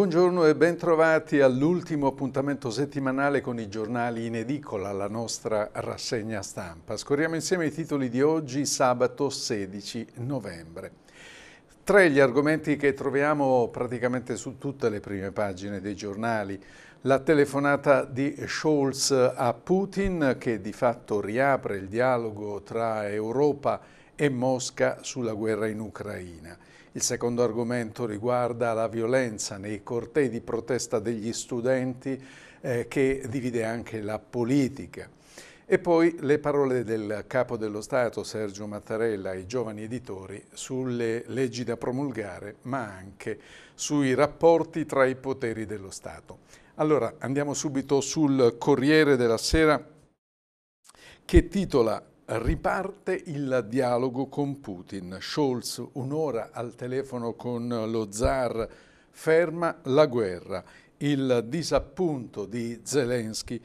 Buongiorno e bentrovati all'ultimo appuntamento settimanale con i giornali in edicola, la nostra rassegna stampa. Scorriamo insieme i titoli di oggi, sabato 16 novembre. Tre gli argomenti che troviamo praticamente su tutte le prime pagine dei giornali. La telefonata di Scholz a Putin che di fatto riapre il dialogo tra Europa e Mosca sulla guerra in Ucraina il secondo argomento riguarda la violenza nei cortei di protesta degli studenti eh, che divide anche la politica. E poi le parole del capo dello Stato Sergio Mattarella ai giovani editori sulle leggi da promulgare, ma anche sui rapporti tra i poteri dello Stato. Allora andiamo subito sul Corriere della Sera che titola Riparte il dialogo con Putin. Scholz un'ora al telefono con lo zar. Ferma la guerra. Il disappunto di Zelensky.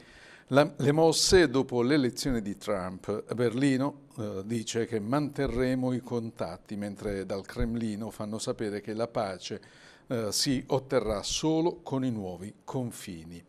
La, le mosse dopo l'elezione di Trump. Berlino eh, dice che manterremo i contatti, mentre dal Cremlino fanno sapere che la pace eh, si otterrà solo con i nuovi confini.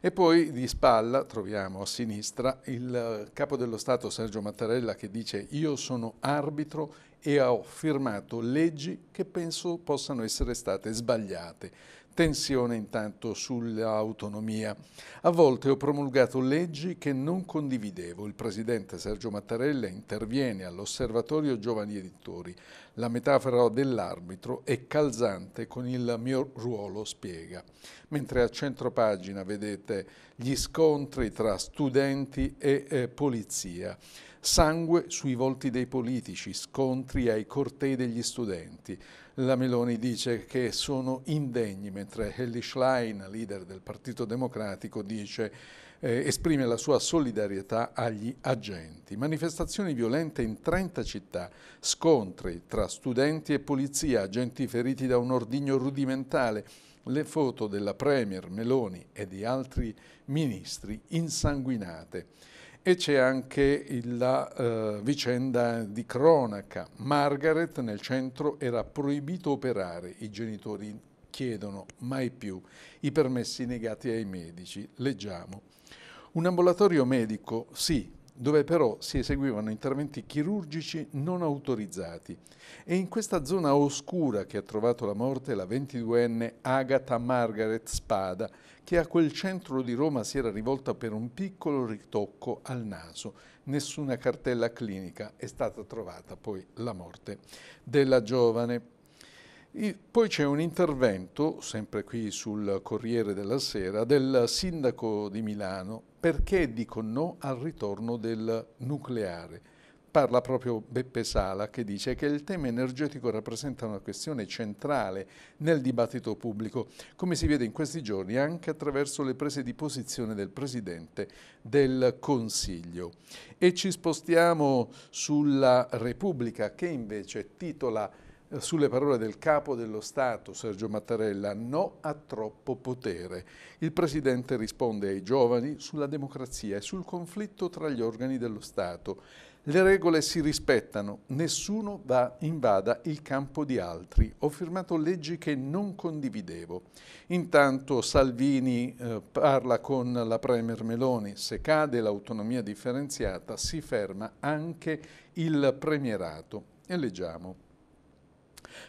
E poi di spalla troviamo a sinistra il eh, capo dello Stato Sergio Mattarella che dice io sono arbitro e ho firmato leggi che penso possano essere state sbagliate. Tensione intanto sull'autonomia. A volte ho promulgato leggi che non condividevo. Il presidente Sergio Mattarella interviene all'osservatorio Giovani Editori. La metafora dell'arbitro è calzante con il mio ruolo, spiega. Mentre a centro pagina vedete gli scontri tra studenti e eh, polizia. Sangue sui volti dei politici, scontri ai cortei degli studenti la Meloni dice che sono indegni, mentre Elly Schlein, leader del Partito Democratico, dice, eh, esprime la sua solidarietà agli agenti. Manifestazioni violente in 30 città, scontri tra studenti e polizia, agenti feriti da un ordigno rudimentale, le foto della Premier Meloni e di altri ministri insanguinate e c'è anche la eh, vicenda di cronaca. Margaret nel centro era proibito operare, i genitori chiedono mai più i permessi negati ai medici. Leggiamo. Un ambulatorio medico, sì, dove però si eseguivano interventi chirurgici non autorizzati. E in questa zona oscura che ha trovato la morte la 22enne Agatha Margaret Spada, che a quel centro di Roma si era rivolta per un piccolo ritocco al naso. Nessuna cartella clinica è stata trovata poi la morte della giovane. Poi c'è un intervento, sempre qui sul Corriere della Sera, del sindaco di Milano, perché dico no al ritorno del nucleare. Parla proprio Beppe Sala che dice che il tema energetico rappresenta una questione centrale nel dibattito pubblico, come si vede in questi giorni anche attraverso le prese di posizione del Presidente del Consiglio. E ci spostiamo sulla Repubblica che invece titola sulle parole del capo dello Stato, Sergio Mattarella, no a troppo potere. Il Presidente risponde ai giovani sulla democrazia e sul conflitto tra gli organi dello Stato. Le regole si rispettano, nessuno va, invada il campo di altri. Ho firmato leggi che non condividevo. Intanto Salvini eh, parla con la Premier Meloni, se cade l'autonomia differenziata si ferma anche il premierato. E leggiamo.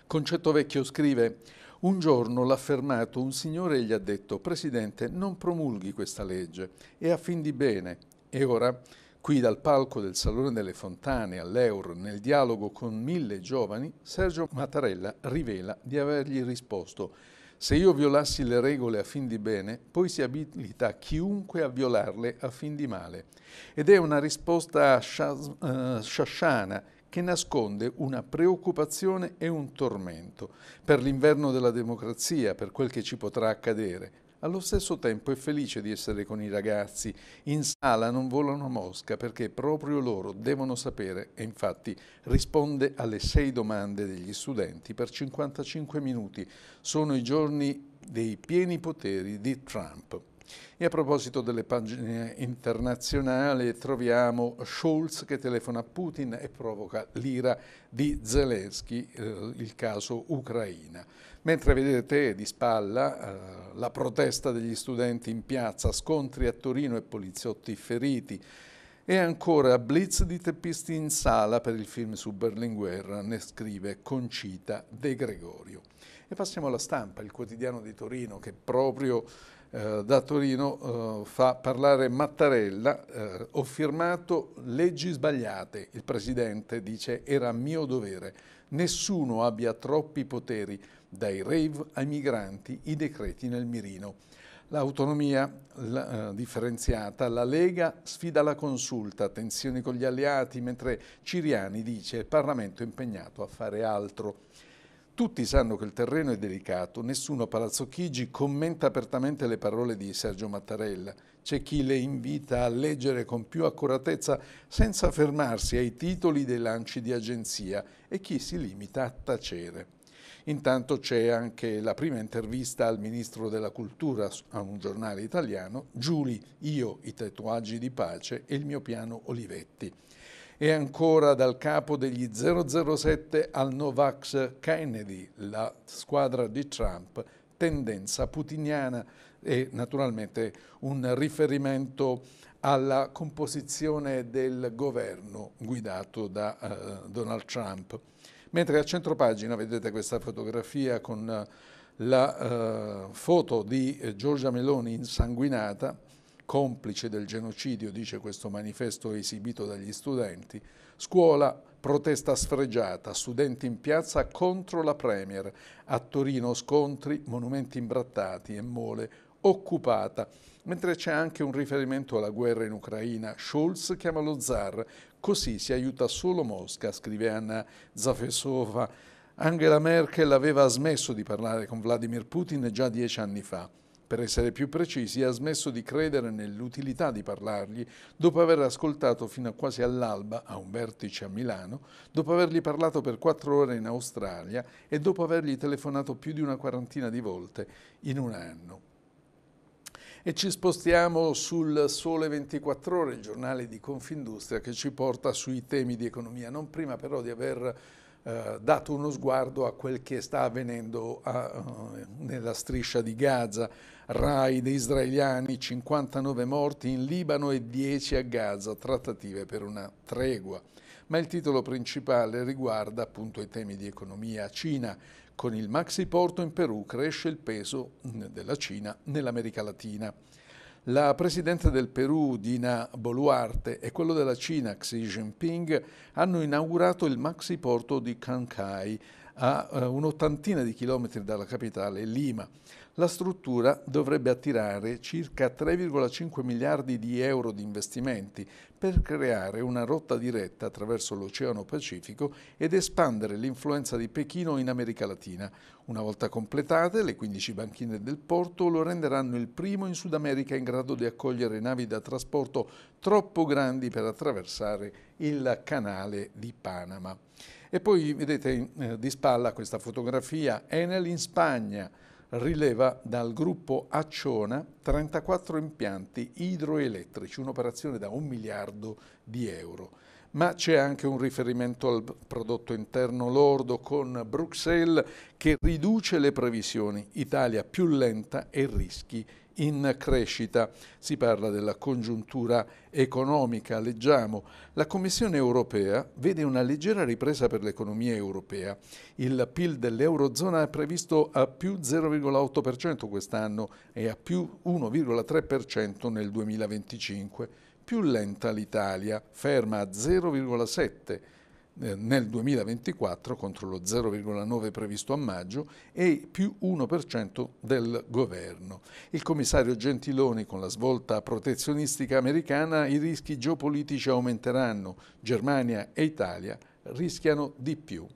Concetto Vecchio scrive un giorno l'ha fermato un signore e gli ha detto Presidente non promulghi questa legge, è a fin di bene e ora Qui dal palco del Salone delle Fontane all'Eur, nel dialogo con mille giovani, Sergio Mattarella rivela di avergli risposto «Se io violassi le regole a fin di bene, poi si abilita chiunque a violarle a fin di male». Ed è una risposta eh, sciasciana che nasconde una preoccupazione e un tormento per l'inverno della democrazia, per quel che ci potrà accadere. Allo stesso tempo è felice di essere con i ragazzi. In sala non volano mosca perché proprio loro devono sapere e infatti risponde alle sei domande degli studenti per 55 minuti. Sono i giorni dei pieni poteri di Trump. E a proposito delle pagine internazionali troviamo Scholz che telefona a Putin e provoca l'ira di Zelensky, eh, il caso Ucraina. Mentre vedete di spalla eh, la protesta degli studenti in piazza, scontri a Torino e poliziotti feriti. E ancora Blitz di teppisti in sala per il film su Berlinguer, ne scrive Concita De Gregorio. E passiamo alla stampa, il quotidiano di Torino che proprio eh, da Torino eh, fa parlare Mattarella, eh, ho firmato leggi sbagliate, il Presidente dice era mio dovere, nessuno abbia troppi poteri, dai rave ai migranti, i decreti nel mirino. L'autonomia la, eh, differenziata, la Lega sfida la consulta, tensioni con gli alleati, mentre Ciriani dice il Parlamento è impegnato a fare altro. Tutti sanno che il terreno è delicato, nessuno a Palazzo Chigi commenta apertamente le parole di Sergio Mattarella. C'è chi le invita a leggere con più accuratezza senza fermarsi ai titoli dei lanci di agenzia e chi si limita a tacere. Intanto c'è anche la prima intervista al ministro della cultura a un giornale italiano, Giuli, io i tatuaggi di pace e il mio piano Olivetti. E ancora dal capo degli 007 al Novax Kennedy, la squadra di Trump, tendenza putiniana e naturalmente un riferimento alla composizione del governo guidato da uh, Donald Trump. Mentre a centro pagina vedete questa fotografia con eh, la uh, foto di Giorgia Meloni insanguinata complice del genocidio, dice questo manifesto esibito dagli studenti, scuola, protesta sfregiata, studenti in piazza contro la Premier, a Torino scontri, monumenti imbrattati e mole occupata. Mentre c'è anche un riferimento alla guerra in Ucraina, Scholz chiama lo zar, così si aiuta solo Mosca, scrive Anna Zafesova. Angela Merkel aveva smesso di parlare con Vladimir Putin già dieci anni fa. Per essere più precisi, ha smesso di credere nell'utilità di parlargli dopo aver ascoltato fino a quasi all'alba a un vertice a Milano, dopo avergli parlato per quattro ore in Australia e dopo avergli telefonato più di una quarantina di volte in un anno. E ci spostiamo sul Sole 24 Ore, il giornale di Confindustria che ci porta sui temi di economia, non prima però di aver eh, dato uno sguardo a quel che sta avvenendo a, uh, nella striscia di Gaza. Raid israeliani, 59 morti in Libano e 10 a Gaza, trattative per una tregua. Ma il titolo principale riguarda appunto i temi di economia. Cina, con il maxi porto in Perù cresce il peso mm, della Cina nell'America Latina. La presidenza del Perù, Dina Boluarte, e quello della Cina, Xi Jinping, hanno inaugurato il maxi porto di Cancai, a eh, un'ottantina di chilometri dalla capitale Lima la struttura dovrebbe attirare circa 3,5 miliardi di euro di investimenti per creare una rotta diretta attraverso l'Oceano Pacifico ed espandere l'influenza di Pechino in America Latina. Una volta completate, le 15 banchine del porto lo renderanno il primo in Sud America in grado di accogliere navi da trasporto troppo grandi per attraversare il canale di Panama. E poi vedete eh, di spalla questa fotografia Enel in Spagna rileva dal gruppo Acciona 34 impianti idroelettrici, un'operazione da un miliardo di euro. Ma c'è anche un riferimento al prodotto interno lordo con Bruxelles che riduce le previsioni. Italia più lenta e rischi in crescita. Si parla della congiuntura economica, leggiamo. La Commissione europea vede una leggera ripresa per l'economia europea. Il PIL dell'Eurozona è previsto a più 0,8% quest'anno e a più 1,3% nel 2025. Più lenta l'Italia, ferma a 0,7% eh, nel 2024 contro lo 0,9 previsto a maggio e più 1% del governo. Il commissario Gentiloni con la svolta protezionistica americana i rischi geopolitici aumenteranno, Germania e Italia rischiano di più.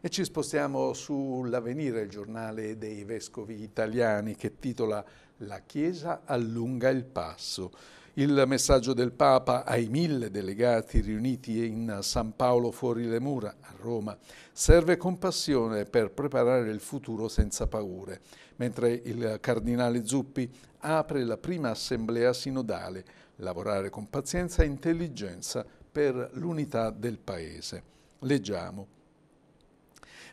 E ci spostiamo sull'avvenire, il giornale dei vescovi italiani che titola La Chiesa allunga il passo. Il messaggio del Papa ai mille delegati riuniti in San Paolo fuori le mura, a Roma, serve con passione per preparare il futuro senza paure, mentre il Cardinale Zuppi apre la prima assemblea sinodale, lavorare con pazienza e intelligenza per l'unità del Paese. Leggiamo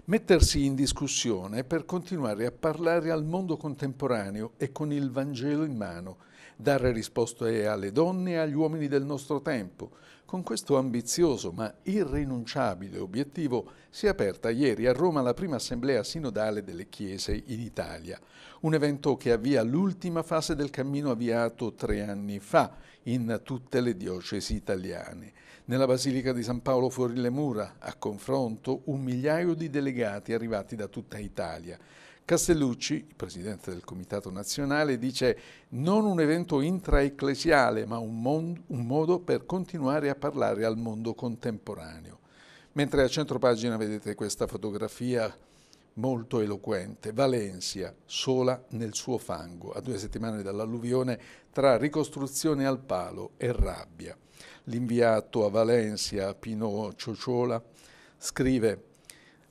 mettersi in discussione per continuare a parlare al mondo contemporaneo e con il Vangelo in mano, dare risposte alle donne e agli uomini del nostro tempo. Con questo ambizioso ma irrinunciabile obiettivo si è aperta ieri a Roma la prima assemblea sinodale delle chiese in Italia, un evento che avvia l'ultima fase del cammino avviato tre anni fa in tutte le diocesi italiane. Nella Basilica di San Paolo fuori le mura, a confronto, un migliaio di delegati arrivati da tutta Italia. Castellucci, presidente del Comitato Nazionale, dice non un evento intraecclesiale, ma un, un modo per continuare a parlare al mondo contemporaneo. Mentre a centro pagina vedete questa fotografia molto eloquente, Valencia, sola nel suo fango, a due settimane dall'alluvione, tra ricostruzione al palo e rabbia. L'inviato a Valencia, Pino Ciociola, scrive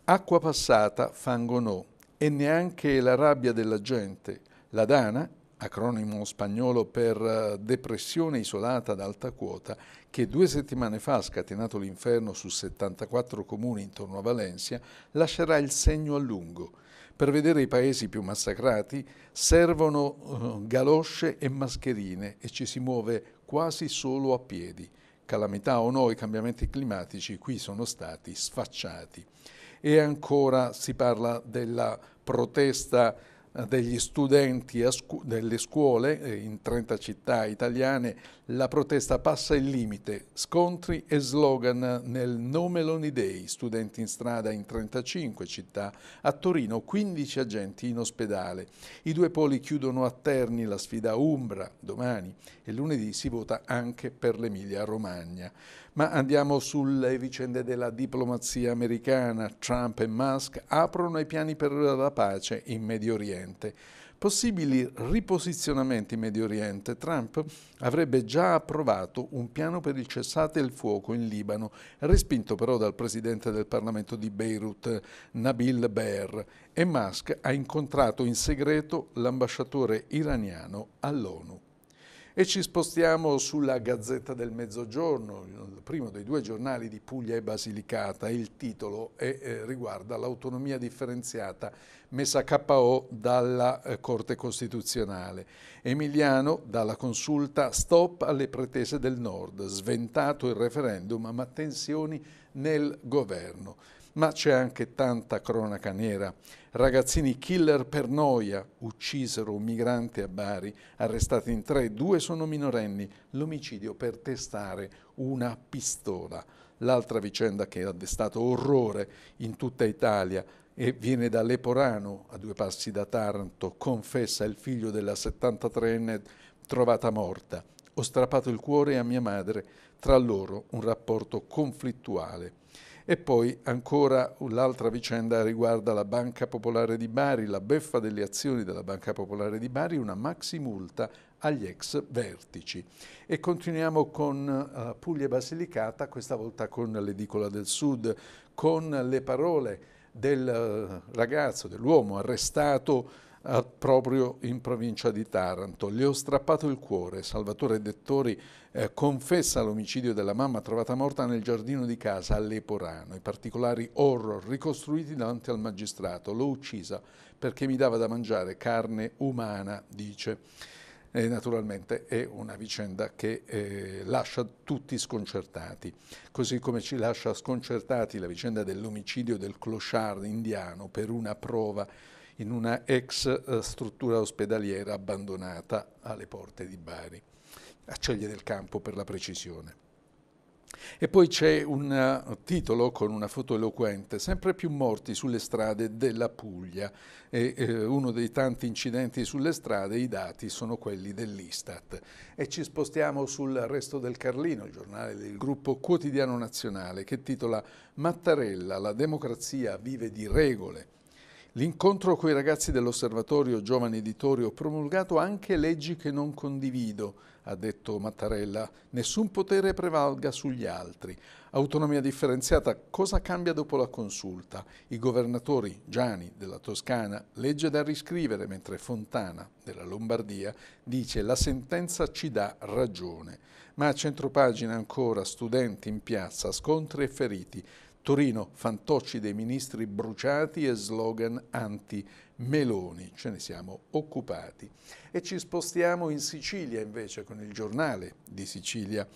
«Acqua passata, fango no, e neanche la rabbia della gente. La Dana, acronimo spagnolo per eh, depressione isolata ad alta quota, che due settimane fa ha scatenato l'inferno su 74 comuni intorno a Valencia, lascerà il segno a lungo. Per vedere i paesi più massacrati servono eh, galosce e mascherine e ci si muove quasi solo a piedi. Calamità o no, i cambiamenti climatici qui sono stati sfacciati. E ancora si parla della protesta eh, degli studenti scu delle scuole eh, in 30 città italiane la protesta passa il limite, scontri e slogan nel No Meloni Day, studenti in strada in 35 città, a Torino 15 agenti in ospedale. I due poli chiudono a Terni la sfida Umbra domani e lunedì si vota anche per l'Emilia Romagna. Ma andiamo sulle vicende della diplomazia americana. Trump e Musk aprono i piani per la pace in Medio Oriente possibili riposizionamenti in Medio Oriente, Trump avrebbe già approvato un piano per il cessate il fuoco in Libano, respinto però dal presidente del Parlamento di Beirut, Nabil Baer, e Musk ha incontrato in segreto l'ambasciatore iraniano all'ONU. E ci spostiamo sulla Gazzetta del Mezzogiorno, il primo dei due giornali di Puglia e Basilicata. Il titolo è, eh, riguarda l'autonomia differenziata messa a KO dalla eh, Corte Costituzionale. Emiliano dalla consulta stop alle pretese del Nord, sventato il referendum ma tensioni nel governo ma c'è anche tanta cronaca nera. Ragazzini killer per noia uccisero un migrante a Bari, arrestati in tre, due sono minorenni, l'omicidio per testare una pistola. L'altra vicenda che ha destato orrore in tutta Italia e viene da Leporano, a due passi da Taranto, confessa il figlio della 73enne trovata morta. Ho strappato il cuore a mia madre, tra loro un rapporto conflittuale. E poi ancora l'altra vicenda riguarda la Banca Popolare di Bari, la beffa delle azioni della Banca Popolare di Bari, una maxi multa agli ex vertici. E continuiamo con uh, Puglia Basilicata, questa volta con l'edicola del Sud, con le parole del eh, ragazzo, dell'uomo arrestato proprio in provincia di Taranto. Le ho strappato il cuore. Salvatore Dettori eh, confessa l'omicidio della mamma trovata morta nel giardino di casa a Leporano. I particolari horror ricostruiti davanti al magistrato. L'ho uccisa perché mi dava da mangiare carne umana, dice. E naturalmente è una vicenda che eh, lascia tutti sconcertati, così come ci lascia sconcertati la vicenda dell'omicidio del clochard indiano per una prova in una ex eh, struttura ospedaliera abbandonata alle porte di Bari, a Ceglie del Campo per la precisione. E poi c'è un eh, titolo con una foto eloquente, sempre più morti sulle strade della Puglia. E, eh, uno dei tanti incidenti sulle strade, i dati sono quelli dell'Istat. E ci spostiamo sul resto del Carlino, il giornale del gruppo Quotidiano Nazionale, che titola Mattarella, la democrazia vive di regole. L'incontro con i ragazzi dell'Osservatorio Giovani Editori ho promulgato anche leggi che non condivido, ha detto Mattarella. Nessun potere prevalga sugli altri. Autonomia differenziata, cosa cambia dopo la consulta? I governatori Gianni della Toscana, legge da riscrivere, mentre Fontana della Lombardia dice la sentenza ci dà ragione. Ma a centropagina ancora studenti in piazza, scontri e feriti. Torino, fantocci dei ministri bruciati e slogan anti-Meloni. Ce ne siamo occupati. E ci spostiamo in Sicilia invece con il giornale di Sicilia.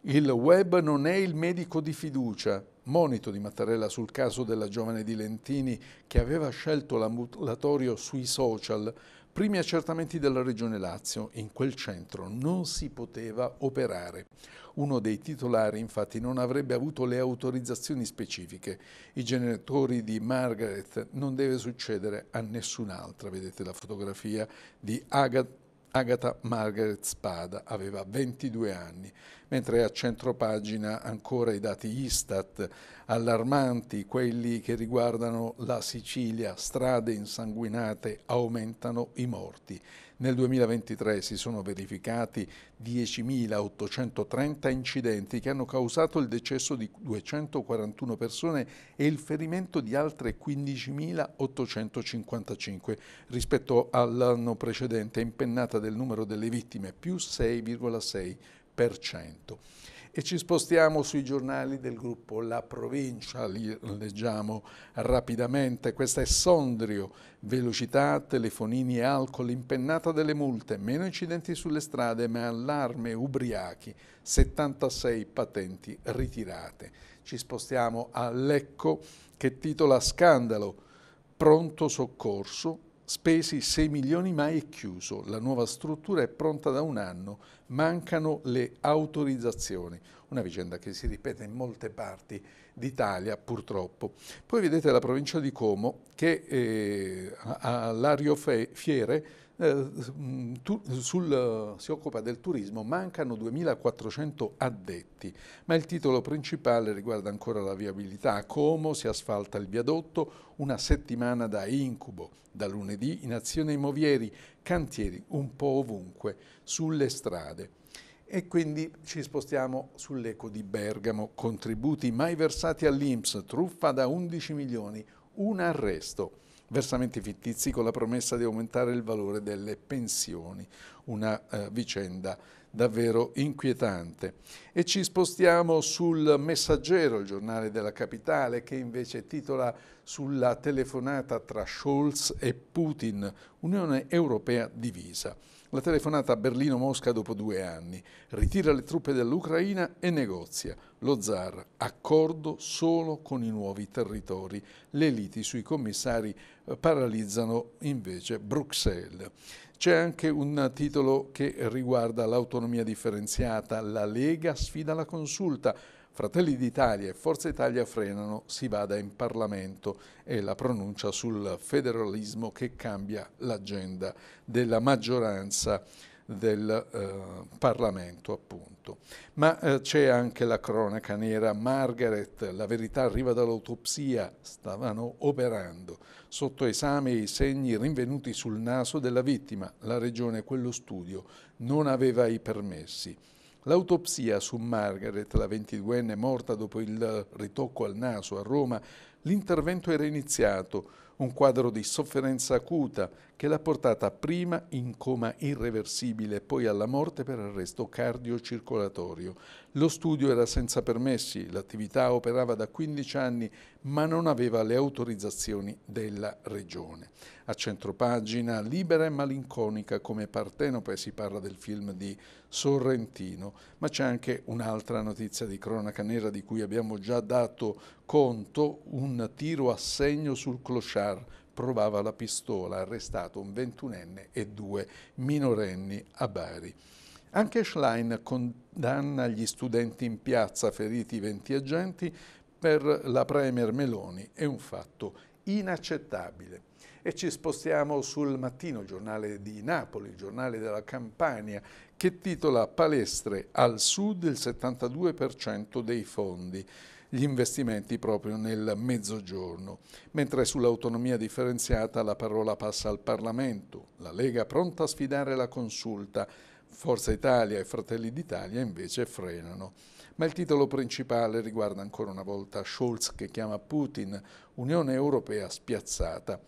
Il web non è il medico di fiducia. Monito di Mattarella sul caso della giovane di Lentini che aveva scelto l'ambulatorio sui social Primi accertamenti della Regione Lazio, in quel centro non si poteva operare. Uno dei titolari infatti non avrebbe avuto le autorizzazioni specifiche. I genitori di Margaret non deve succedere a nessun'altra. Vedete la fotografia di Agatha Margaret Spada, aveva 22 anni mentre a centro pagina ancora i dati Istat allarmanti, quelli che riguardano la Sicilia, strade insanguinate, aumentano i morti. Nel 2023 si sono verificati 10.830 incidenti che hanno causato il decesso di 241 persone e il ferimento di altre 15.855 rispetto all'anno precedente, impennata del numero delle vittime, più 6,6 e ci spostiamo sui giornali del gruppo La Provincia, li leggiamo rapidamente. Questa è Sondrio, velocità, telefonini e alcol, impennata delle multe, meno incidenti sulle strade ma allarme ubriachi, 76 patenti ritirate. Ci spostiamo a Lecco che titola Scandalo, pronto soccorso, Spesi 6 milioni ma è chiuso, la nuova struttura è pronta da un anno, mancano le autorizzazioni. Una vicenda che si ripete in molte parti d'Italia purtroppo. Poi vedete la provincia di Como che eh, all'Ario Fiere eh, mm, tu, sul, si occupa del turismo, mancano 2.400 addetti, ma il titolo principale riguarda ancora la viabilità. A Como si asfalta il viadotto, una settimana da incubo. Da lunedì in azione i movieri, cantieri un po' ovunque, sulle strade. E quindi ci spostiamo sull'eco di Bergamo, contributi mai versati all'Inps, truffa da 11 milioni, un arresto versamenti fittizi con la promessa di aumentare il valore delle pensioni, una eh, vicenda davvero inquietante. E ci spostiamo sul Messaggero, il giornale della capitale, che invece titola sulla telefonata tra Scholz e Putin, Unione Europea divisa. La telefonata a Berlino-Mosca dopo due anni. Ritira le truppe dall'Ucraina e negozia. Lo zar, accordo solo con i nuovi territori. Le liti sui commissari eh, paralizzano invece Bruxelles. C'è anche un titolo che riguarda l'autonomia differenziata. La Lega sfida la consulta. Fratelli d'Italia e Forza Italia frenano, si vada in Parlamento e la pronuncia sul federalismo che cambia l'agenda della maggioranza del eh, Parlamento appunto. Ma eh, c'è anche la cronaca nera Margaret, la verità arriva dall'autopsia, stavano operando. Sotto esame i segni rinvenuti sul naso della vittima, la regione quello studio non aveva i permessi. L'autopsia su Margaret, la 22enne morta dopo il ritocco al naso a Roma, l'intervento era iniziato, un quadro di sofferenza acuta che l'ha portata prima in coma irreversibile e poi alla morte per arresto cardiocircolatorio. Lo studio era senza permessi, l'attività operava da 15 anni ma non aveva le autorizzazioni della regione. A centropagina, libera e malinconica come Partenope si parla del film di Sorrentino, ma c'è anche un'altra notizia di cronaca nera di cui abbiamo già dato conto, un tiro a segno sul clochard provava la pistola, arrestato un ventunenne e due minorenni a Bari. Anche Schlein condanna gli studenti in piazza feriti 20 agenti per la Premier Meloni è un fatto inaccettabile e ci spostiamo sul mattino, giornale di Napoli, giornale della Campania, che titola Palestre al sud il 72% dei fondi gli investimenti proprio nel mezzogiorno. Mentre sull'autonomia differenziata la parola passa al Parlamento, la Lega pronta a sfidare la consulta, Forza Italia e Fratelli d'Italia invece frenano. Ma il titolo principale riguarda ancora una volta Scholz che chiama Putin Unione Europea spiazzata.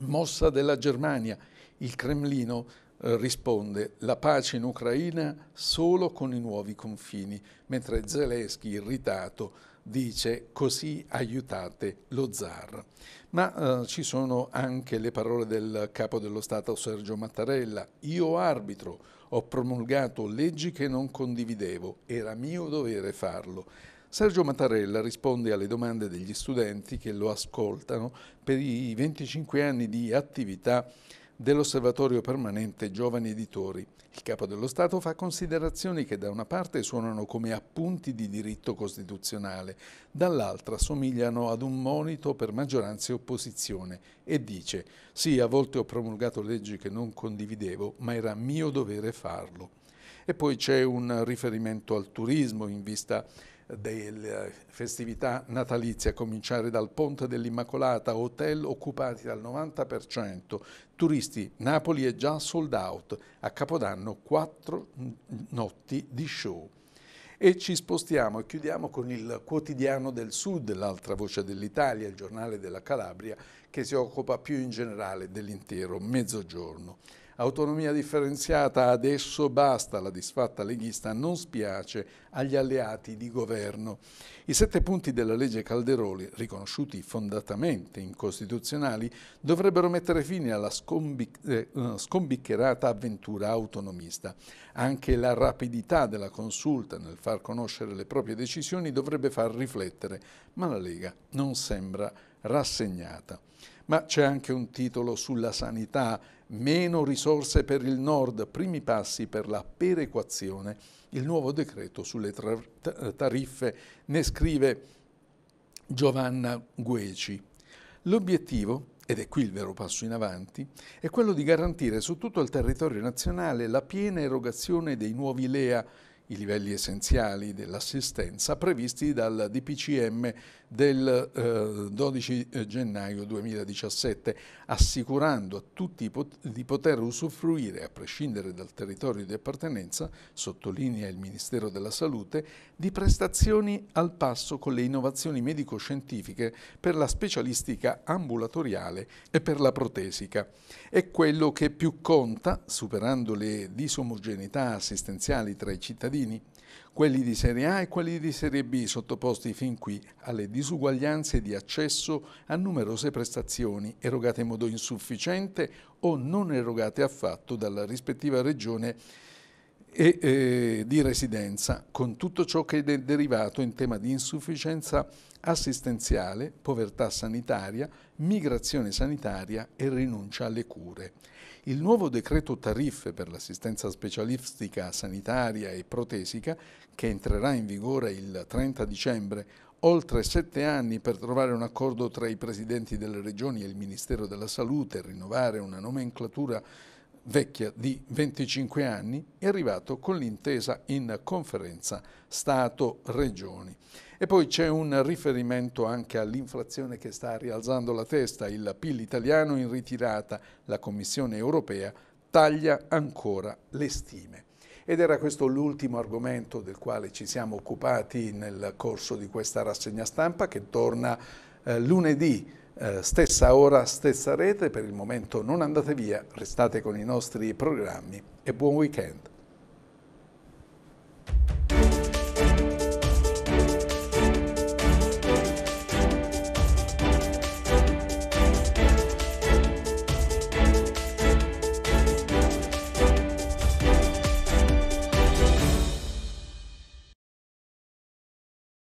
Mossa della Germania. Il Cremlino eh, risponde la pace in Ucraina solo con i nuovi confini, mentre Zelensky, irritato, dice così aiutate lo zar. Ma eh, ci sono anche le parole del capo dello Stato Sergio Mattarella, io arbitro, ho promulgato leggi che non condividevo, era mio dovere farlo. Sergio Mattarella risponde alle domande degli studenti che lo ascoltano per i 25 anni di attività dell'Osservatorio Permanente Giovani Editori. Il Capo dello Stato fa considerazioni che da una parte suonano come appunti di diritto costituzionale, dall'altra somigliano ad un monito per maggioranza e opposizione e dice «Sì, a volte ho promulgato leggi che non condividevo, ma era mio dovere farlo». E poi c'è un riferimento al turismo in vista delle festività natalizie, a cominciare dal Ponte dell'Immacolata, hotel occupati dal 90%, turisti, Napoli è già sold out, a Capodanno quattro notti di show. E ci spostiamo e chiudiamo con il quotidiano del Sud, l'altra voce dell'Italia, il giornale della Calabria, che si occupa più in generale dell'intero mezzogiorno. Autonomia differenziata, adesso basta, la disfatta leghista non spiace agli alleati di governo. I sette punti della legge Calderoli, riconosciuti fondatamente incostituzionali, dovrebbero mettere fine alla scombic eh, scombiccherata avventura autonomista. Anche la rapidità della consulta nel far conoscere le proprie decisioni dovrebbe far riflettere, ma la Lega non sembra rassegnata. Ma c'è anche un titolo sulla sanità meno risorse per il nord, primi passi per la perequazione, il nuovo decreto sulle tariffe, ne scrive Giovanna Gueci. L'obiettivo ed è qui il vero passo in avanti, è quello di garantire su tutto il territorio nazionale la piena erogazione dei nuovi LEA, i livelli essenziali dell'assistenza previsti dal DPCM del eh, 12 eh, gennaio 2017, assicurando a tutti di poter usufruire, a prescindere dal territorio di appartenenza, sottolinea il Ministero della Salute, di prestazioni al passo con le innovazioni medico-scientifiche per la specialistica ambulatoriale e per la protesica. È quello che più conta, superando le disomogeneità assistenziali tra i cittadini, quelli di Serie A e quelli di Serie B sottoposti fin qui alle disuguaglianze di accesso a numerose prestazioni erogate in modo insufficiente o non erogate affatto dalla rispettiva regione e eh, di residenza, con tutto ciò che è derivato in tema di insufficienza assistenziale, povertà sanitaria, migrazione sanitaria e rinuncia alle cure il nuovo decreto tariffe per l'assistenza specialistica sanitaria e protesica, che entrerà in vigore il 30 dicembre, oltre sette anni per trovare un accordo tra i presidenti delle regioni e il Ministero della Salute, e rinnovare una nomenclatura vecchia di 25 anni, è arrivato con l'intesa in conferenza Stato-Regioni. E poi c'è un riferimento anche all'inflazione che sta rialzando la testa, il PIL italiano in ritirata, la Commissione europea taglia ancora le stime. Ed era questo l'ultimo argomento del quale ci siamo occupati nel corso di questa rassegna stampa che torna eh, lunedì eh, stessa ora, stessa rete, per il momento non andate via, restate con i nostri programmi e buon weekend.